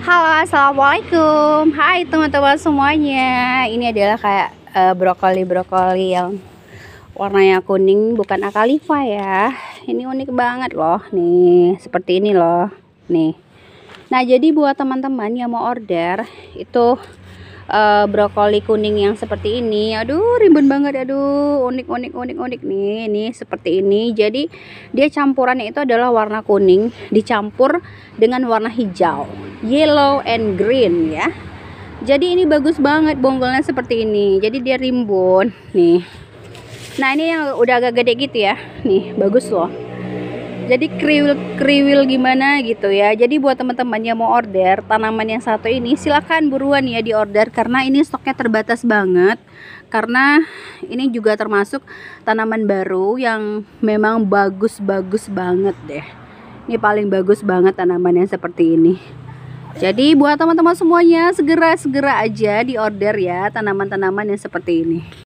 Halo, assalamualaikum. Hai teman-teman semuanya. Ini adalah kayak uh, eh, brokoli brokoli yang warnanya kuning, bukan akalifa ya. Ini unik banget loh, nih seperti ini loh, nih. Nah jadi buat teman-teman yang mau order itu uh, brokoli kuning yang seperti ini. Aduh ribet banget, aduh unik unik unik unik nih, ini seperti ini. Jadi dia campurannya itu adalah warna kuning dicampur dengan warna hijau yellow and green ya jadi ini bagus banget bonggolnya seperti ini jadi dia rimbun nih nah ini yang udah agak gede gitu ya nih bagus loh jadi kriwil kriwil gimana gitu ya jadi buat teman-teman yang mau order tanaman yang satu ini silahkan buruan ya di order karena ini stoknya terbatas banget karena ini juga termasuk tanaman baru yang memang bagus-bagus banget deh ini paling bagus banget tanamannya seperti ini jadi buat teman-teman semuanya segera-segera aja diorder ya tanaman-tanaman yang seperti ini.